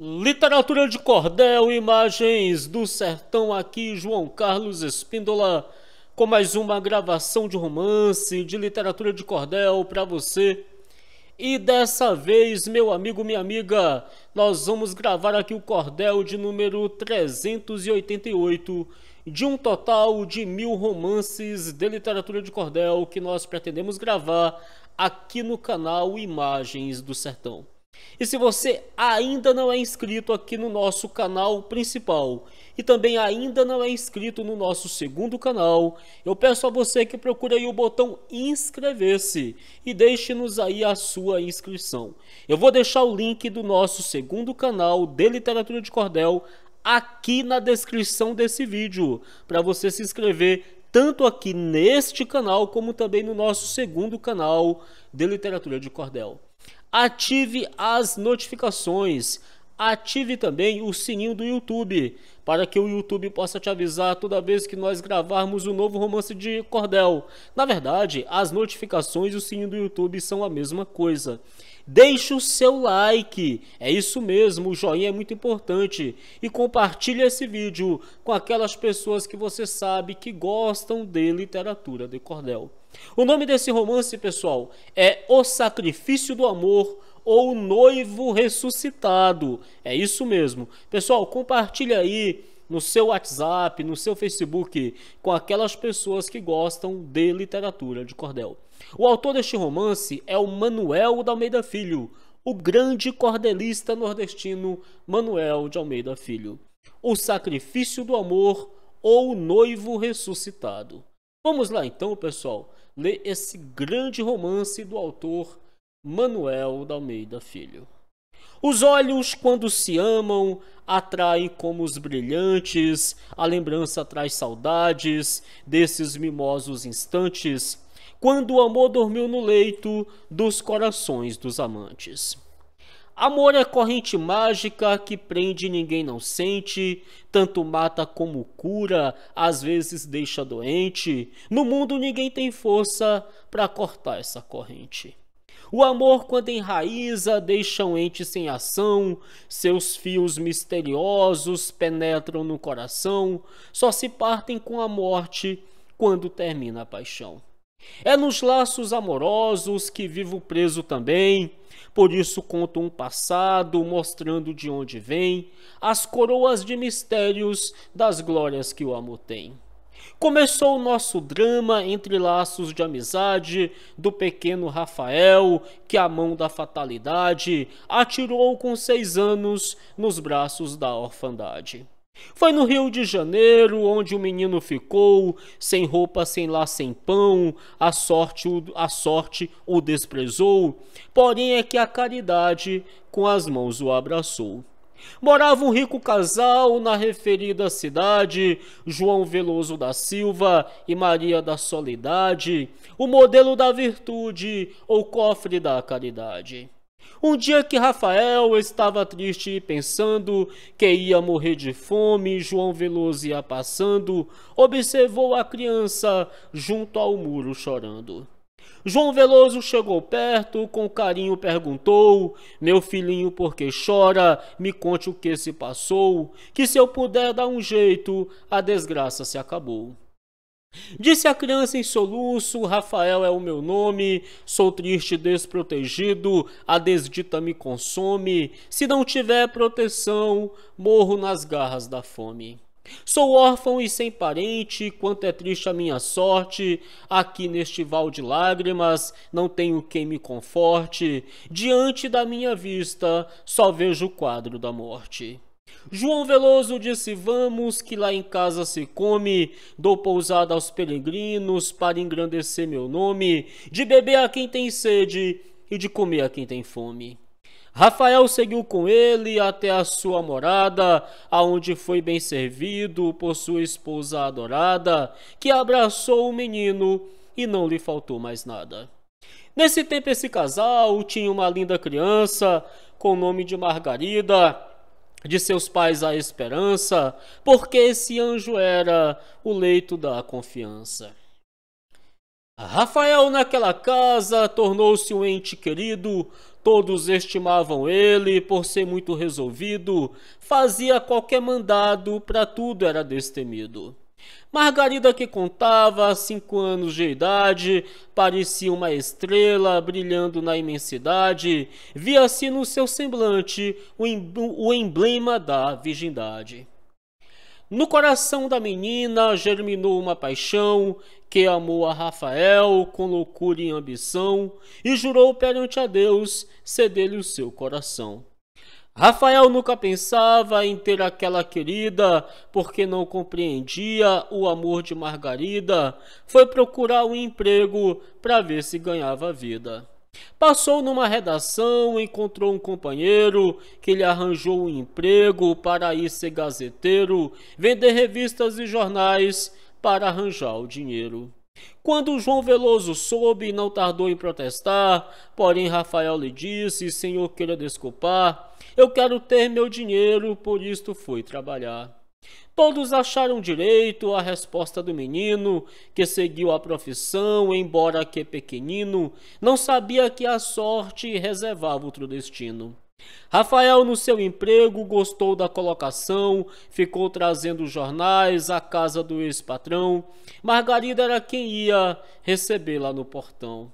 Literatura de cordel, imagens do sertão aqui, João Carlos Espíndola, com mais uma gravação de romance, de literatura de cordel para você. E dessa vez, meu amigo, minha amiga, nós vamos gravar aqui o cordel de número 388, de um total de mil romances de literatura de cordel que nós pretendemos gravar aqui no canal Imagens do Sertão. E se você ainda não é inscrito aqui no nosso canal principal e também ainda não é inscrito no nosso segundo canal, eu peço a você que procure aí o botão inscrever-se e deixe-nos aí a sua inscrição. Eu vou deixar o link do nosso segundo canal de literatura de cordel aqui na descrição desse vídeo para você se inscrever tanto aqui neste canal como também no nosso segundo canal de literatura de cordel ative as notificações Ative também o sininho do YouTube, para que o YouTube possa te avisar toda vez que nós gravarmos um novo romance de cordel. Na verdade, as notificações e o sininho do YouTube são a mesma coisa. Deixe o seu like, é isso mesmo, o joinha é muito importante. E compartilhe esse vídeo com aquelas pessoas que você sabe que gostam de literatura de cordel. O nome desse romance, pessoal, é O Sacrifício do Amor, ou noivo ressuscitado. É isso mesmo. Pessoal, compartilha aí no seu WhatsApp, no seu Facebook, com aquelas pessoas que gostam de literatura de cordel. O autor deste romance é o Manuel de Almeida Filho, o grande cordelista nordestino Manuel de Almeida Filho. O Sacrifício do Amor ou o Noivo Ressuscitado. Vamos lá então, pessoal, ler esse grande romance do autor Manuel da Almeida Filho. Os olhos, quando se amam, atraem como os brilhantes, a lembrança traz saudades desses mimosos instantes, quando o amor dormiu no leito dos corações dos amantes. Amor é corrente mágica que prende e ninguém não sente, tanto mata como cura, às vezes deixa doente. No mundo ninguém tem força para cortar essa corrente. O amor, quando enraiza, deixa o ente sem ação, seus fios misteriosos penetram no coração, só se partem com a morte quando termina a paixão. É nos laços amorosos que vivo preso também, por isso conto um passado mostrando de onde vem as coroas de mistérios das glórias que o amor tem. Começou o nosso drama entre laços de amizade do pequeno Rafael, que é a mão da fatalidade atirou com seis anos nos braços da orfandade. Foi no Rio de Janeiro onde o menino ficou, sem roupa, sem lá, sem pão, a sorte, a sorte o desprezou, porém é que a caridade com as mãos o abraçou. Morava um rico casal na referida cidade, João Veloso da Silva e Maria da Solidade, o modelo da virtude ou cofre da caridade. Um dia que Rafael estava triste e pensando que ia morrer de fome, João Veloso ia passando, observou a criança junto ao muro chorando. João Veloso chegou perto, com carinho perguntou: Meu filhinho, por que chora? Me conte o que se passou, que se eu puder dar um jeito, a desgraça se acabou. Disse a criança em soluço: Rafael é o meu nome, sou triste desprotegido, a desdita me consome, se não tiver proteção, morro nas garras da fome. Sou órfão e sem parente, quanto é triste a minha sorte, aqui neste val de lágrimas, não tenho quem me conforte, diante da minha vista só vejo o quadro da morte. João Veloso disse: Vamos, que lá em casa se come, dou pousada aos peregrinos para engrandecer meu nome, de beber a quem tem sede e de comer a quem tem fome. Rafael seguiu com ele até a sua morada, aonde foi bem servido por sua esposa adorada, que abraçou o menino e não lhe faltou mais nada. Nesse tempo, esse casal tinha uma linda criança com o nome de Margarida, de seus pais a esperança, porque esse anjo era o leito da confiança. Rafael naquela casa tornou-se um ente querido, Todos estimavam ele por ser muito resolvido, fazia qualquer mandado, para tudo era destemido. Margarida, que contava cinco anos de idade, parecia uma estrela brilhando na imensidade, via-se no seu semblante o emblema da virgindade. No coração da menina germinou uma paixão que amou a Rafael com loucura e ambição e jurou perante a Deus ceder-lhe o seu coração. Rafael nunca pensava em ter aquela querida, porque não compreendia o amor de Margarida. Foi procurar um emprego para ver se ganhava vida. Passou numa redação, encontrou um companheiro que lhe arranjou um emprego para ir ser gazeteiro, vender revistas e jornais para arranjar o dinheiro. Quando João Veloso soube, não tardou em protestar, porém Rafael lhe disse: Senhor, queira desculpar, eu quero ter meu dinheiro, por isto fui trabalhar. Todos acharam direito a resposta do menino, que seguiu a profissão, embora que pequenino, não sabia que a sorte reservava outro destino. Rafael, no seu emprego, gostou da colocação, ficou trazendo jornais à casa do ex-patrão. Margarida era quem ia recebê-la no portão.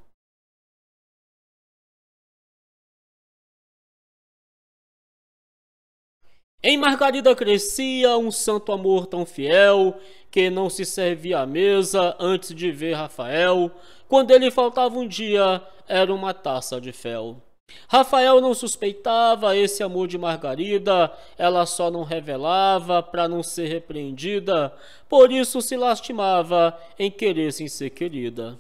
Em Margarida crescia um santo amor tão fiel, que não se servia à mesa antes de ver Rafael. Quando ele faltava um dia, era uma taça de fel. Rafael não suspeitava esse amor de Margarida, ela só não revelava para não ser repreendida, por isso se lastimava em querer sem ser querida.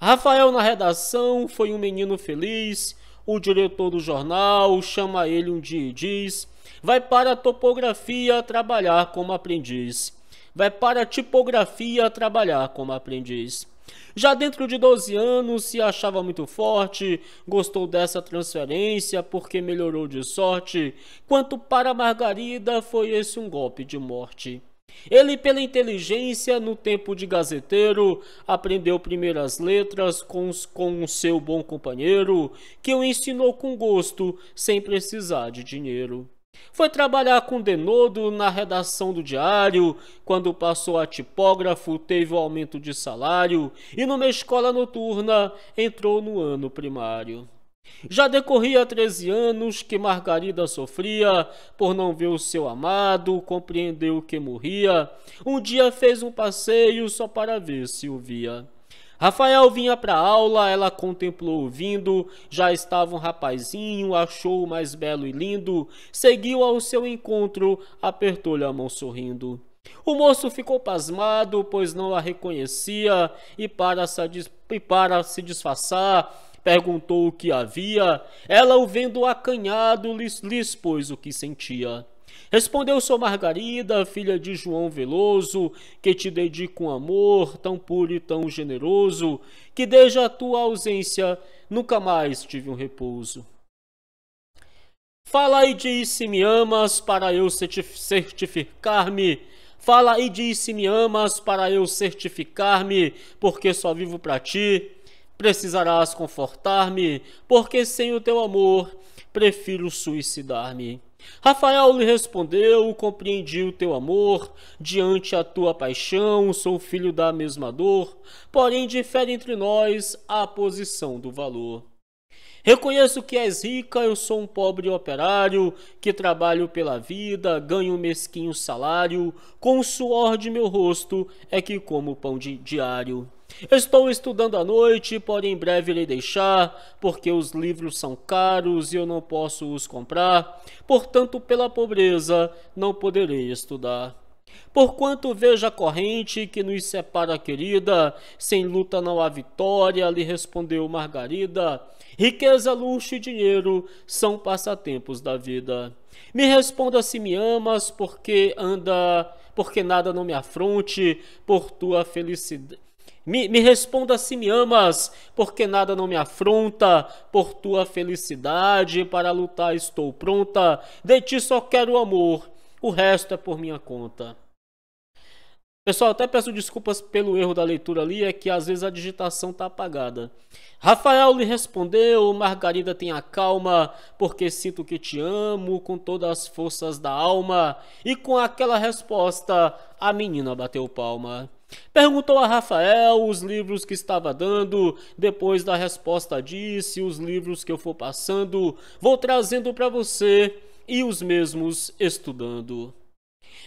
Rafael na redação foi um menino feliz, o diretor do jornal chama ele um dia e diz vai para a topografia trabalhar como aprendiz, vai para a tipografia trabalhar como aprendiz. Já dentro de 12 anos se achava muito forte, gostou dessa transferência porque melhorou de sorte. Quanto para Margarida, foi esse um golpe de morte. Ele, pela inteligência, no tempo de gazeteiro, aprendeu primeiras letras com, com seu bom companheiro, que o ensinou com gosto, sem precisar de dinheiro. Foi trabalhar com Denodo na redação do diário, quando passou a tipógrafo, teve o um aumento de salário e numa escola noturna entrou no ano primário. Já decorria 13 anos que Margarida sofria por não ver o seu amado, compreendeu que morria. Um dia fez um passeio só para ver se o via. Rafael vinha para aula, ela contemplou vindo, já estava um rapazinho, achou-o mais belo e lindo, seguiu ao seu encontro, apertou-lhe a mão sorrindo. O moço ficou pasmado, pois não a reconhecia, e para, e para se disfarçar, perguntou o que havia. Ela, o vendo acanhado, lhe expôs o que sentia. Respondeu sou Margarida, filha de João Veloso, que te dedico um amor tão puro e tão generoso, que desde a tua ausência nunca mais tive um repouso. Fala e diz se me amas para eu certificar-me. Fala e diz se me amas para eu certificar-me, porque só vivo para ti. Precisarás confortar-me, porque sem o teu amor prefiro suicidar-me. Rafael lhe respondeu: Compreendi o teu amor, diante a tua paixão, sou filho da mesma dor, porém difere entre nós a posição do valor. Reconheço que és rica, eu sou um pobre operário, que trabalho pela vida, ganho um mesquinho salário, com o suor de meu rosto é que como pão de diário. Estou estudando à noite, porém em breve irei deixar, porque os livros são caros e eu não posso os comprar, portanto, pela pobreza, não poderei estudar. Porquanto veja a corrente que nos separa, querida, sem luta não há vitória, lhe respondeu Margarida. Riqueza, luxo e dinheiro são passatempos da vida. Me responda se me amas, porque anda, porque nada não me afronte por tua felicidade me, me responda se assim, me amas, porque nada não me afronta, por tua felicidade, para lutar estou pronta, de ti só quero amor, o resto é por minha conta. Pessoal, até peço desculpas pelo erro da leitura ali, é que às vezes a digitação tá apagada. Rafael lhe respondeu: Margarida, tenha calma, porque sinto que te amo com todas as forças da alma. E com aquela resposta, a menina bateu palma. Perguntou a Rafael os livros que estava dando. Depois da resposta disse os livros que eu for passando, vou trazendo para você e os mesmos estudando.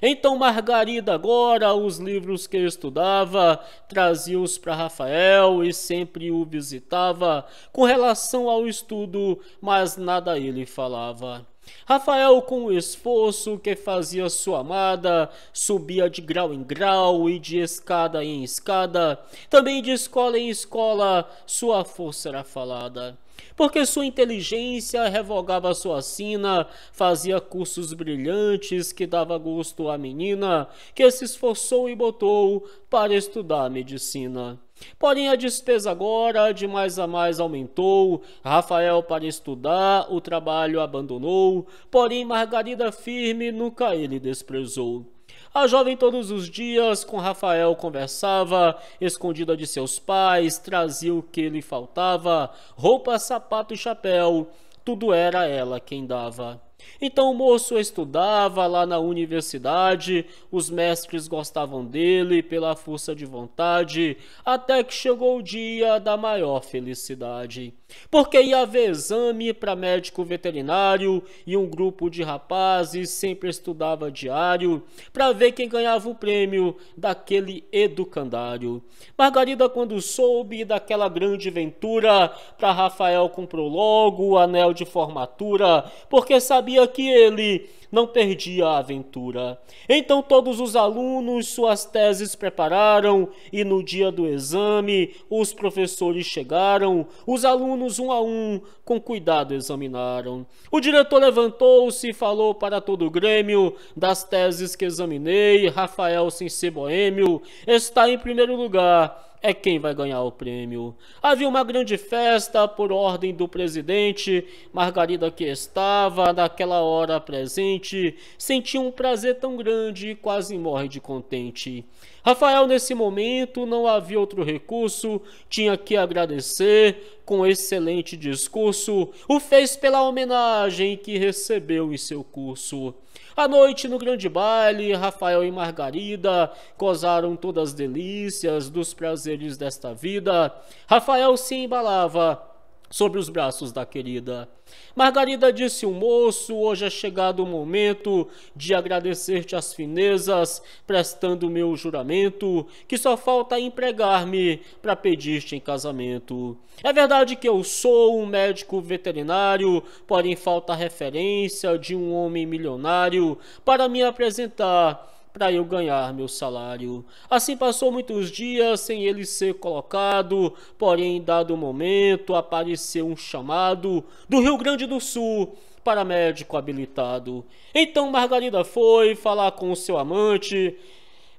Então Margarida agora os livros que estudava, trazia-os para Rafael e sempre o visitava com relação ao estudo, mas nada ele falava. Rafael, com o esforço que fazia sua amada, subia de grau em grau e de escada em escada, também de escola em escola, sua força era falada. Porque sua inteligência revogava sua sina, fazia cursos brilhantes que dava gosto à menina, que se esforçou e botou para estudar medicina. Porém, a despesa agora de mais a mais aumentou, Rafael para estudar, o trabalho abandonou, porém Margarida firme nunca ele desprezou. A jovem todos os dias com Rafael conversava, escondida de seus pais, trazia o que lhe faltava, roupa, sapato e chapéu, tudo era ela quem dava. Então o moço estudava lá na universidade, os mestres gostavam dele pela força de vontade, até que chegou o dia da maior felicidade. Porque ia haver exame para médico veterinário e um grupo de rapazes sempre estudava diário para ver quem ganhava o prêmio daquele educandário. Margarida, quando soube daquela grande ventura, para Rafael comprou logo o anel de formatura, porque sabia sabia que ele não perdia a aventura. Então todos os alunos suas teses prepararam e no dia do exame os professores chegaram, os alunos um a um com cuidado examinaram. O diretor levantou-se e falou para todo o Grêmio das teses que examinei, Rafael sem ser boêmio está em primeiro lugar é quem vai ganhar o prêmio. Havia uma grande festa por ordem do presidente, Margarida que estava naquela hora presente contente. Senti um prazer tão grande, quase morre de contente. Rafael, nesse momento, não havia outro recurso, tinha que agradecer com excelente discurso, o fez pela homenagem que recebeu em seu curso. À noite, no grande baile, Rafael e Margarida gozaram todas as delícias dos prazeres desta vida. Rafael se embalava sobre os braços da querida. Margarida disse o moço: Hoje é chegado o momento de agradecer-te as finezas, prestando meu juramento, que só falta empregar-me para pedir-te em casamento. É verdade que eu sou um médico veterinário, porém falta referência de um homem milionário para me apresentar para eu ganhar meu salário. Assim passou muitos dias sem ele ser colocado, porém, em dado momento, apareceu um chamado do Rio Grande do Sul para médico habilitado. Então Margarida foi falar com seu amante,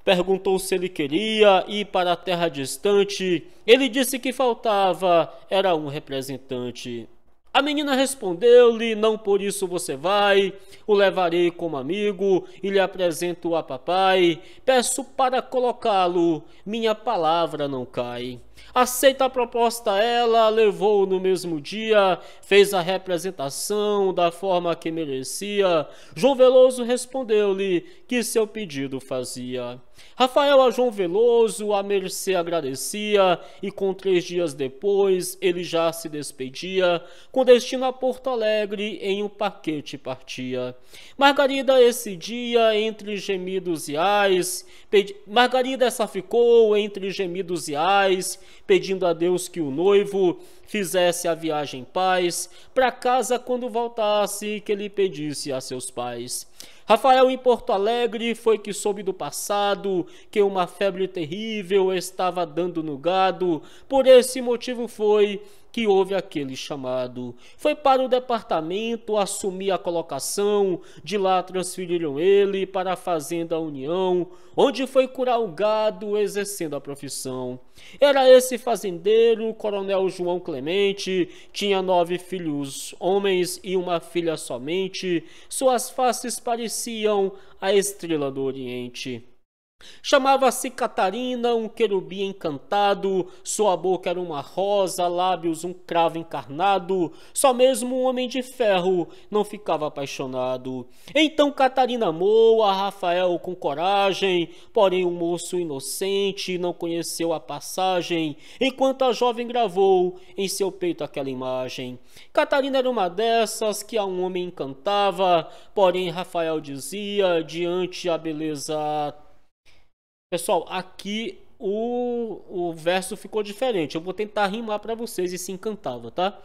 perguntou se ele queria ir para a terra distante. Ele disse que faltava era um representante. A menina respondeu-lhe: Não por isso você vai, o levarei como amigo e lhe apresento a papai. Peço para colocá-lo, minha palavra não cai. Aceita a proposta, ela levou no mesmo dia, fez a representação da forma que merecia. João Veloso respondeu-lhe que seu pedido fazia. Rafael a João Veloso a mercê agradecia, e com três dias depois ele já se despedia, com destino a Porto Alegre em um paquete partia. Margarida esse dia entre gemidos e ais, pedi... Margarida essa ficou entre gemidos e ais, pedindo a Deus que o noivo fizesse a viagem em paz, para casa quando voltasse, que ele pedisse a seus pais. Rafael em Porto Alegre foi que soube do passado que uma febre terrível estava dando no gado, por esse motivo foi que houve aquele chamado. Foi para o departamento assumir a colocação, de lá transferiram ele para a Fazenda União, onde foi curar o gado exercendo a profissão. Era esse fazendeiro, Coronel João Clemente, tinha nove filhos, homens e uma filha somente, suas faces pareciam a estrela do Oriente. Chamava-se Catarina, um querubim encantado, sua boca era uma rosa, lábios um cravo encarnado, só mesmo um homem de ferro não ficava apaixonado. Então Catarina amou a Rafael com coragem, porém o um moço inocente não conheceu a passagem, enquanto a jovem gravou em seu peito aquela imagem. Catarina era uma dessas que a um homem encantava, porém Rafael dizia, diante a beleza Pessoal, aqui o, o verso ficou diferente. Eu vou tentar rimar para vocês e se encantava, tá?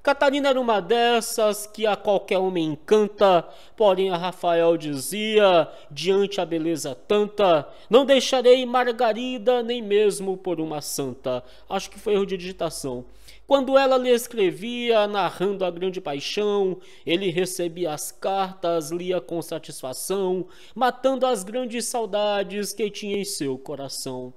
Catarina era uma dessas que a qualquer homem encanta, porém a Rafael dizia, diante a beleza tanta, não deixarei Margarida nem mesmo por uma santa. Acho que foi erro de digitação. Quando ela lhe escrevia, narrando a grande paixão, ele recebia as cartas, lia com satisfação, matando as grandes saudades que tinha em seu coração.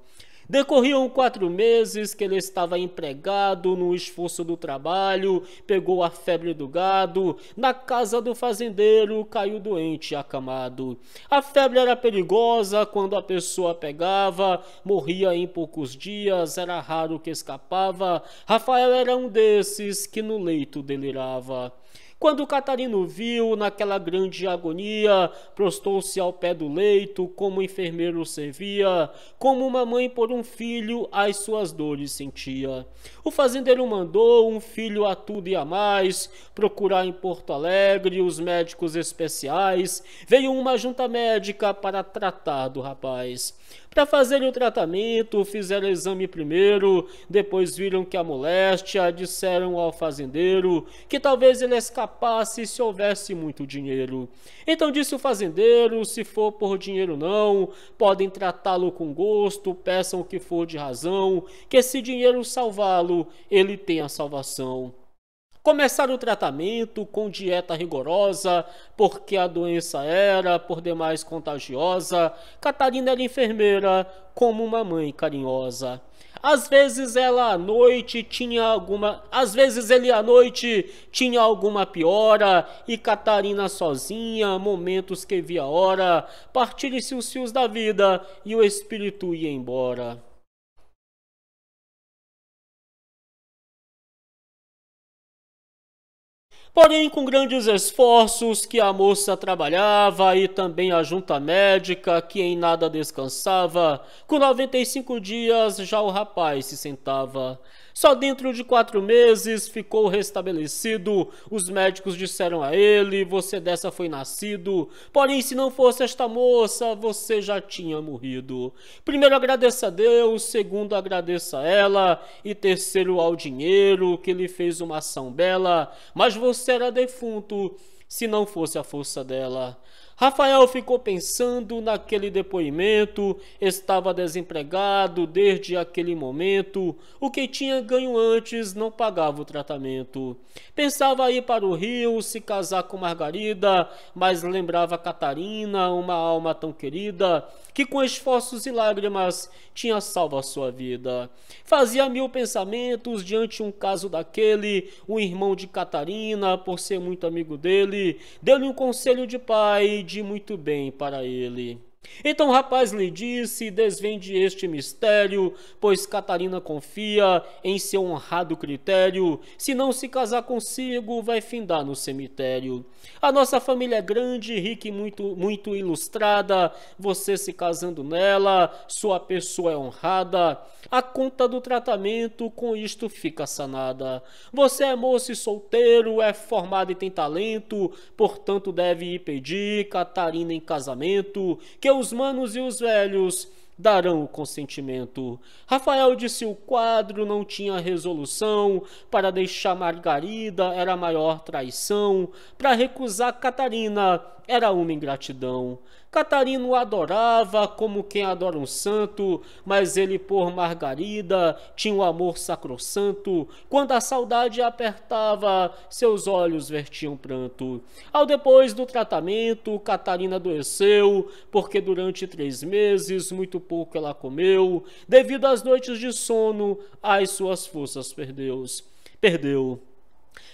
Decorriam quatro meses que ele estava empregado no esforço do trabalho, pegou a febre do gado, na casa do fazendeiro caiu doente acamado. A febre era perigosa quando a pessoa pegava, morria em poucos dias, era raro que escapava. Rafael era um desses que no leito delirava. Quando Catarino viu, naquela grande agonia, prostou-se ao pé do leito, como enfermeiro servia, como uma mãe por um filho, as suas dores sentia. O fazendeiro mandou um filho a tudo e a mais, procurar em Porto Alegre os médicos especiais, veio uma junta médica para tratar do rapaz. Para fazer o tratamento, fizeram o exame primeiro, depois viram que a moléstia, disseram ao fazendeiro que talvez ele escapasse é escapasse se houvesse muito dinheiro. Então disse o fazendeiro: se for por dinheiro não, podem tratá-lo com gosto, peçam o que for de razão, que se dinheiro salvá-lo, ele tem a salvação começar o tratamento com dieta rigorosa, porque a doença era, por demais, contagiosa. Catarina era enfermeira, como uma mãe carinhosa. Às vezes ela à noite tinha alguma, às vezes ele à noite tinha alguma piora e Catarina sozinha, momentos que via hora, partirem-se os fios da vida e o espírito ia embora. Porém, com grandes esforços que a moça trabalhava e também a junta médica, que em nada descansava, com 95 dias já o rapaz se sentava. Só dentro de quatro meses ficou restabelecido. Os médicos disseram a ele: Você dessa foi nascido. Porém, se não fosse esta moça, você já tinha morrido. Primeiro, agradeça a Deus. Segundo, agradeça a ela. E terceiro, ao dinheiro, que lhe fez uma ação bela. Mas você será defunto se não fosse a força dela. Rafael ficou pensando naquele depoimento, estava desempregado desde aquele momento, o que tinha ganho antes não pagava o tratamento. Pensava ir para o Rio se casar com Margarida, mas lembrava Catarina, uma alma tão querida, que com esforços e lágrimas tinha salvo a sua vida. Fazia mil pensamentos diante um caso daquele, o irmão de Catarina, por ser muito amigo dele, deu-lhe um conselho de pai medi muito bem para ele. Então o rapaz lhe disse: Desvende este mistério, pois Catarina confia em seu honrado critério. Se não se casar consigo, vai findar no cemitério. A nossa família é grande, rica e muito, muito ilustrada. Você se casando nela, sua pessoa é honrada. A conta do tratamento com isto fica sanada. Você é moço e solteiro, é formado e tem talento, portanto deve ir pedir Catarina em casamento, que os manos e os velhos darão o consentimento. Rafael disse o quadro não tinha resolução, para deixar Margarida era a maior traição, para recusar Catarina era uma ingratidão. Catarino o adorava como quem adora um santo, mas ele por Margarida tinha um amor sacrossanto. Quando a saudade apertava, seus olhos vertiam pranto. Ao depois do tratamento, Catarina adoeceu, porque durante três meses muito pouco ela comeu. Devido às noites de sono, as suas forças perdeu. Perdeu.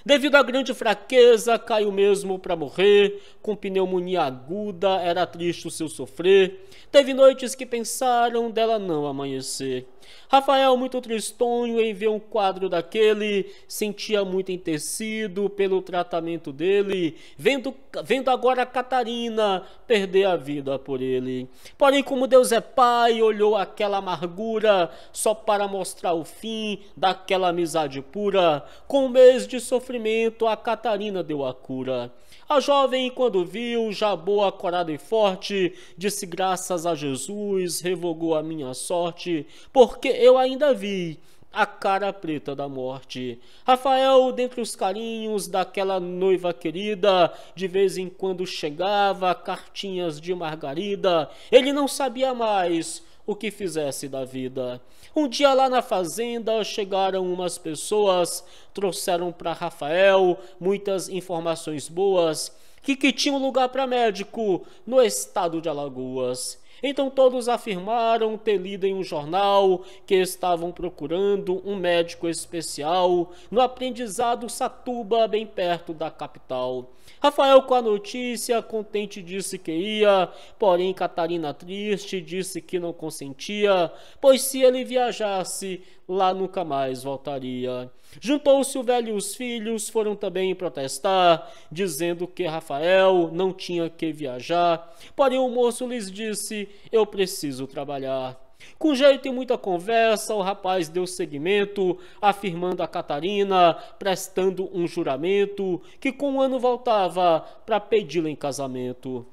Devido à grande fraqueza, caiu mesmo para morrer, com pneumonia aguda, era triste o seu sofrer. Teve noites que pensaram dela não amanhecer. Rafael, muito tristonho em ver um quadro daquele, sentia muito entecido pelo tratamento dele, vendo, vendo agora Catarina perder a vida por ele. Porém, como Deus é pai, olhou aquela amargura só para mostrar o fim daquela amizade pura. Com um mês de sofrimento, a Catarina deu a cura. A jovem, quando viu, já boa, corada e forte, disse graças a Jesus, revogou a minha sorte, porque eu ainda vi a cara preta da morte. Rafael, dentre os carinhos daquela noiva querida, de vez em quando chegava cartinhas de margarida, ele não sabia mais o que fizesse da vida. Um dia lá na fazenda chegaram umas pessoas, trouxeram para Rafael muitas informações boas que, que tinha um lugar para médico no estado de Alagoas. Então todos afirmaram ter lido em um jornal que estavam procurando um médico especial no aprendizado Satuba, bem perto da capital. Rafael com a notícia, contente disse que ia, porém Catarina triste disse que não consentia, pois se ele viajasse, lá nunca mais voltaria. Juntou-se o velho e os filhos foram também protestar, dizendo que Rafael não tinha que viajar. Porém o moço lhes disse: "Eu preciso trabalhar". Com Jair tem muita conversa, o rapaz deu seguimento, afirmando a Catarina, prestando um juramento, que com um ano voltava para pedi-la em casamento.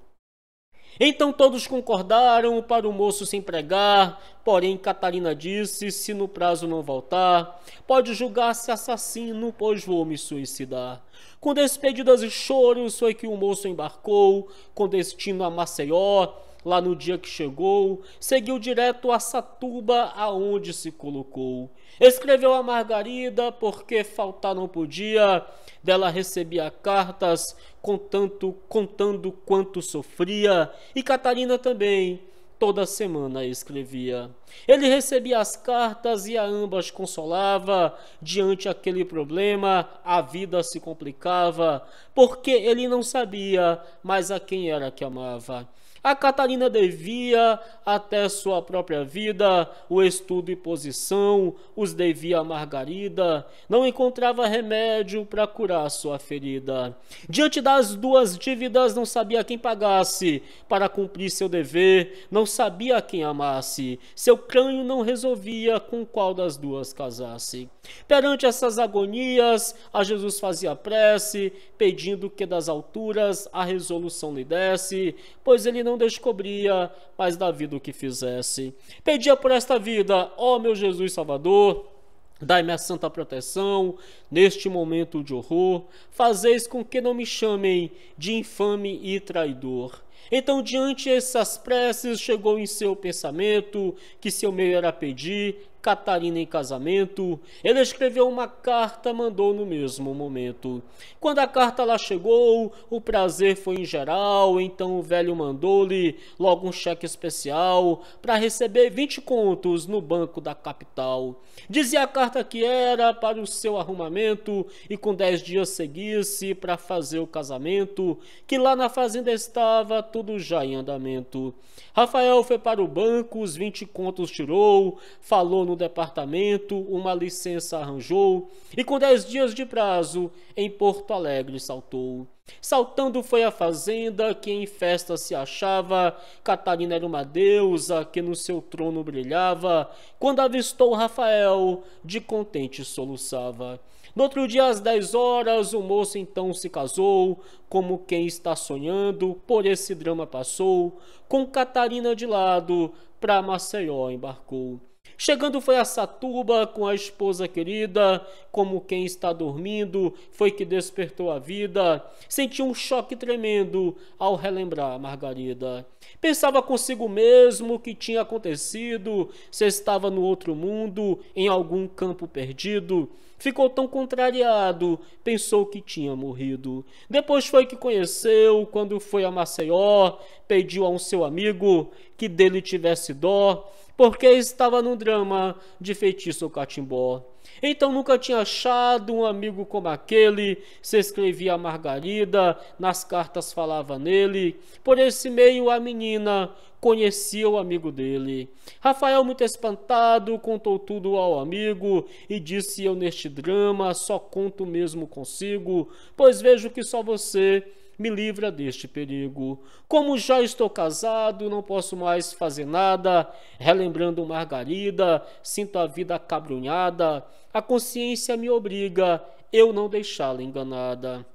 Então todos concordaram para o moço se empregar, porém Catarina disse: se no prazo não voltar, pode julgar-se assassino, pois vou me suicidar. Com despedidas e choros foi que o moço embarcou, com destino a Maceió, lá no dia que chegou, seguiu direto a Satuba aonde se colocou. Escreveu a Margarida porque faltar não podia, dela recebia cartas contando, contando quanto sofria, e Catarina também toda semana escrevia. Ele recebia as cartas e a ambas consolava. Diante aquele problema, a vida se complicava, porque ele não sabia mais a quem era que amava. A Catarina devia até sua própria vida o estudo e posição, os devia a Margarida, não encontrava remédio para curar sua ferida. Diante das duas dívidas, não sabia quem pagasse para cumprir seu dever, não sabia quem amasse. Seu crânio não resolvia com qual das duas casasse. Perante essas agonias, a Jesus fazia prece, pedindo que das alturas a resolução lhe desse, pois ele não descobria mais da vida o que fizesse. Pedia por esta vida, ó meu Jesus Salvador, Dai-me a santa proteção neste momento de horror, fazeis com que não me chamem de infame e traidor. Então, diante essas preces, chegou em seu pensamento que seu meio era pedir Catarina em casamento, ele escreveu uma carta, mandou no mesmo momento. Quando a carta lá chegou, o prazer foi em geral, então o velho mandou-lhe logo um cheque especial para receber 20 contos no banco da capital. Dizia a carta que era para o seu arrumamento e com 10 dias seguisse para fazer o casamento, que lá na fazenda estava tudo já em andamento. Rafael foi para o banco, os 20 contos tirou, falou no departamento, uma licença arranjou e com dez é dias de prazo em Porto Alegre saltou. Saltando foi a fazenda que em festa se achava, Catarina era uma deusa que no seu trono brilhava, quando avistou Rafael, de contente soluçava. No outro dia às dez horas, o moço então se casou, como quem está sonhando, por esse drama passou, com Catarina de lado, para Maceió embarcou. Chegando foi a Satuba com a esposa querida, como quem está dormindo, foi que despertou a vida. Senti um choque tremendo ao relembrar Margarida. Pensava consigo mesmo o que tinha acontecido, se estava no outro mundo, em algum campo perdido. Ficou tão contrariado, pensou que tinha morrido. Depois foi que conheceu, quando foi a Maceió, pediu a um seu amigo que dele tivesse dó, porque estava num drama de feitiço catimbó. Então nunca tinha achado um amigo como aquele, se escrevia a Margarida, nas cartas falava nele. Por esse meio a menina conhecia o amigo dele. Rafael, muito espantado, contou tudo ao amigo e disse: Eu neste drama só conto mesmo consigo, pois vejo que só você me livra deste perigo. Como já estou casado, não posso mais fazer nada, relembrando Margarida, sinto a vida acabrunhada, a consciência me obriga, eu não deixá-la enganada.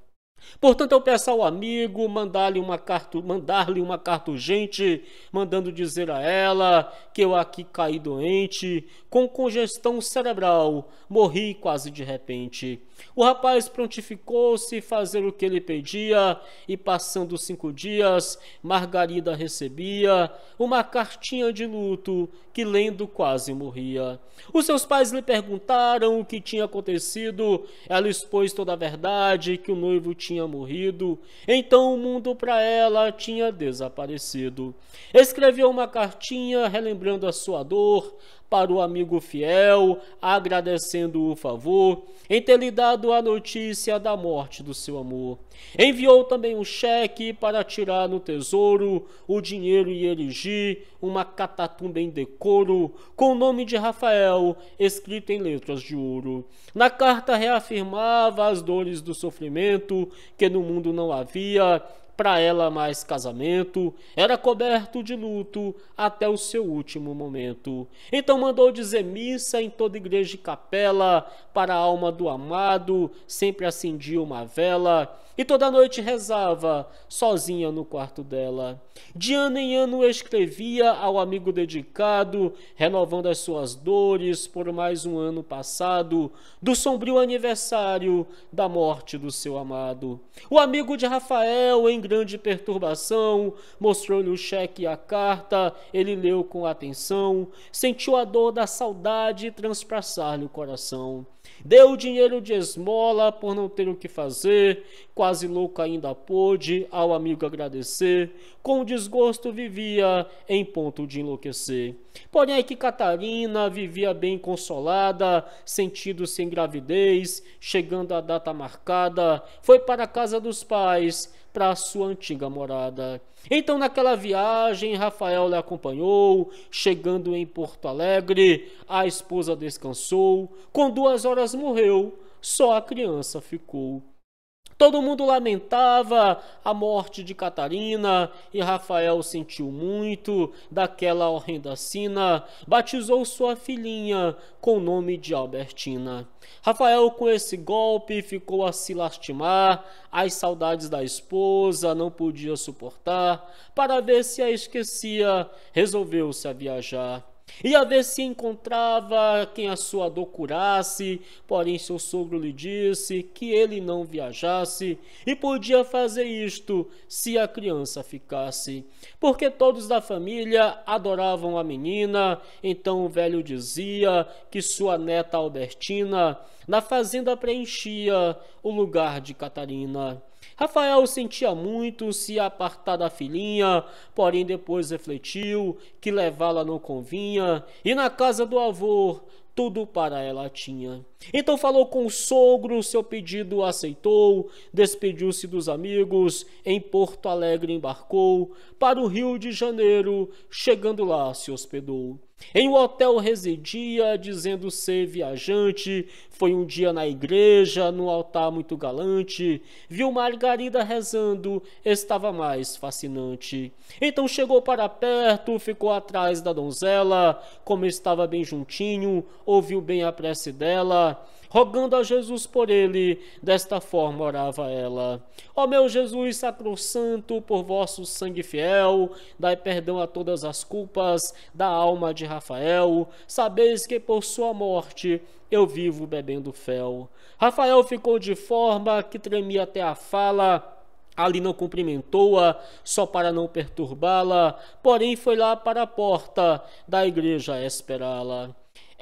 Portanto, eu peço ao amigo mandar-lhe uma carta, mandar-lhe uma carta urgente, mandando dizer a ela que eu aqui caí doente, com congestão cerebral, morri quase de repente. O rapaz prontificou-se fazer o que ele pedia, e passando cinco dias, Margarida recebia uma cartinha de luto que, lendo, quase morria. Os seus pais lhe perguntaram o que tinha acontecido, ela expôs toda a verdade, que o noivo tinha morrido, então o mundo para ela tinha desaparecido. Escreveu uma cartinha relembrando a sua dor, para o amigo fiel, agradecendo o favor, em ter lhe dado a notícia da morte do seu amor. Enviou também um cheque para tirar no tesouro o dinheiro e erigir uma catatumba em decoro com o nome de Rafael escrito em letras de ouro. Na carta reafirmava as dores do sofrimento que no mundo não havia para ela mais casamento, era coberto de luto até o seu último momento. Então mandou dizer missa em toda igreja e capela, para a alma do amado sempre acendia uma vela e toda noite rezava sozinha no quarto dela. De ano em ano escrevia ao amigo dedicado, renovando as suas dores por mais um ano passado, do sombrio aniversário da morte do seu amado. O amigo de Rafael, em grande perturbação, mostrou-lhe o cheque e a carta, ele leu com atenção, sentiu a dor da saudade transpassar-lhe o coração. Deu dinheiro de esmola por não ter o que fazer, quase louco ainda pôde ao amigo agradecer, com desgosto vivia em ponto de enlouquecer. Porém é que Catarina vivia bem consolada, sentindo-se em gravidez, chegando a data marcada, foi para a casa dos pais, para a sua antiga morada. Então, naquela viagem, Rafael lhe acompanhou. Chegando em Porto Alegre, a esposa descansou. Com duas horas morreu, só a criança ficou. Todo mundo lamentava a morte de Catarina e Rafael sentiu muito daquela horrenda cena. Batizou sua filhinha com o nome de Albertina. Rafael, com esse golpe, ficou a se lastimar. As saudades da esposa não podia suportar. Para ver se a esquecia, resolveu-se a viajar. E a ver se encontrava quem a sua dor curasse, porém seu sogro lhe disse que ele não viajasse e podia fazer isto se a criança ficasse, porque todos da família adoravam a menina. Então o velho dizia que sua neta Albertina na fazenda preenchia o lugar de Catarina. Rafael sentia muito se apartar da filhinha, porém depois refletiu que levá-la não convinha, e na casa do avô tudo para ela tinha. Então falou com o sogro, seu pedido aceitou, despediu-se dos amigos, em Porto Alegre embarcou, para o Rio de Janeiro, chegando lá se hospedou. Em um hotel residia, dizendo ser viajante, foi um dia na igreja, no altar muito galante, viu Margarida rezando, estava mais fascinante. Então chegou para perto, ficou atrás da donzela, como estava bem juntinho, ouviu bem a prece dela, rogando a Jesus por ele. Desta forma orava ela: Ó meu Jesus sacro santo, por vosso sangue fiel, dai perdão a todas as culpas da alma de Rafael. Sabeis que por sua morte eu vivo bebendo fel. Rafael ficou de forma que tremia até a fala. Ali não cumprimentou-a, só para não perturbá-la, porém foi lá para a porta da igreja esperá-la.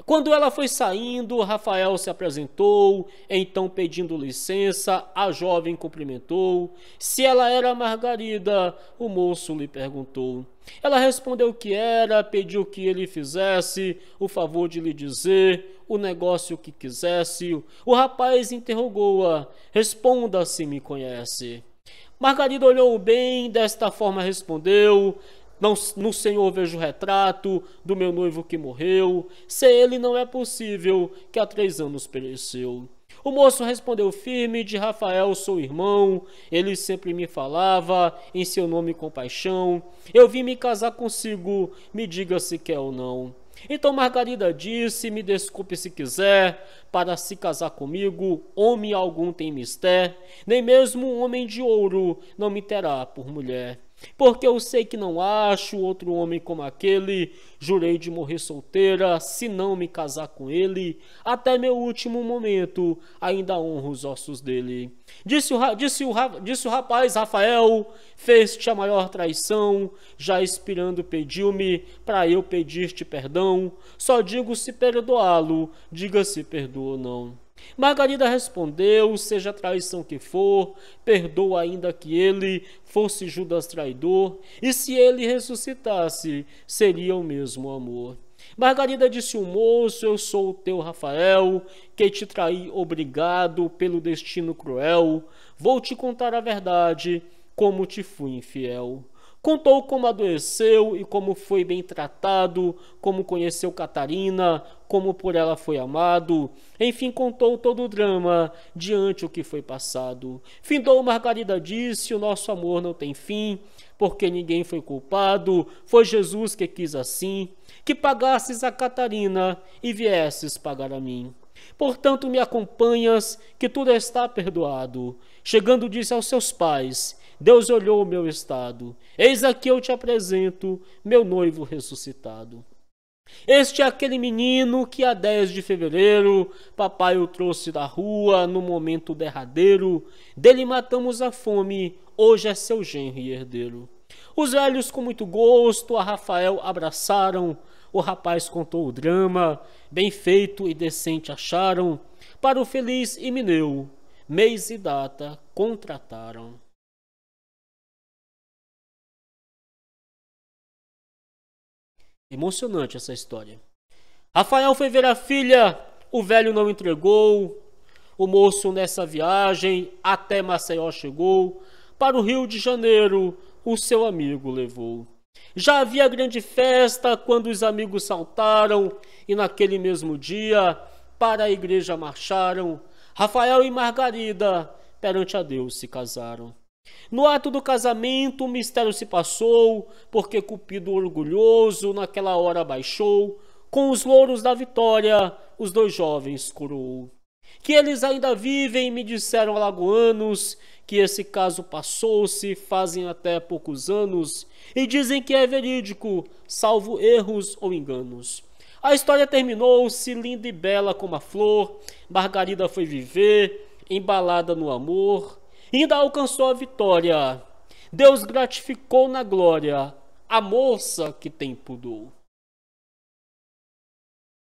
Quando ela foi saindo, Rafael se apresentou, então pedindo licença, a jovem cumprimentou. Se ela era Margarida, o moço lhe perguntou. Ela respondeu que era, pediu que ele fizesse o favor de lhe dizer o negócio que quisesse. O rapaz interrogou-a: Responda se me conhece. Margarida olhou bem, desta forma respondeu: não, no Senhor vejo o retrato do meu noivo que morreu. Sem ele não é possível, que há três anos pereceu. O moço respondeu firme: De Rafael sou irmão, ele sempre me falava em seu nome com paixão. Eu vim me casar consigo, me diga se quer ou não. Então Margarida disse: Me desculpe se quiser, para se casar comigo, homem algum tem mister, nem mesmo um homem de ouro não me terá por mulher. Porque eu sei que não acho outro homem como aquele, jurei de morrer solteira, se não me casar com ele, até meu último momento ainda honro os ossos dele. Disse o, disse o, disse o rapaz Rafael, fez-te a maior traição, já expirando pediu-me, para eu pedir-te perdão, só digo se perdoá-lo, diga se perdoa ou não. Margarida respondeu: Seja a traição que for, perdoa ainda que ele fosse Judas traidor, e se ele ressuscitasse, seria o mesmo amor. Margarida disse o moço: Eu sou o teu Rafael, que te traí obrigado pelo destino cruel. Vou te contar a verdade, como te fui infiel. Contou como adoeceu e como foi bem tratado, como conheceu Catarina, como por ela foi amado. Enfim, contou todo o drama diante o que foi passado. Findou Margarida disse: "O nosso amor não tem fim, porque ninguém foi culpado, foi Jesus que quis assim, que pagasses a Catarina e viesses pagar a mim." Portanto, me acompanhas, que tudo está perdoado. Chegando, disse aos seus pais: Deus olhou o meu estado. Eis aqui eu te apresento meu noivo ressuscitado. Este é aquele menino que a 10 de fevereiro papai o trouxe da rua no momento derradeiro. Dele matamos a fome, hoje é seu genro e herdeiro. Os velhos com muito gosto a Rafael abraçaram. O rapaz contou o drama, bem feito e decente acharam. Para o feliz mineu mês e data contrataram. Emocionante essa história. Rafael foi ver a filha, o velho não entregou, o moço nessa viagem até Maceió chegou, para o Rio de Janeiro o seu amigo levou. Já havia grande festa quando os amigos saltaram e naquele mesmo dia para a igreja marcharam. Rafael e Margarida perante a Deus se casaram. No ato do casamento, o mistério se passou, porque Cupido orgulhoso naquela hora baixou, com os louros da vitória, os dois jovens coroou. Que eles ainda vivem, me disseram alagoanos, que esse caso passou-se fazem até poucos anos, e dizem que é verídico, salvo erros ou enganos. A história terminou-se linda e bela como a flor, Margarida foi viver, embalada no amor, e ainda alcançou a vitória. Deus gratificou na glória a moça que tem pudor.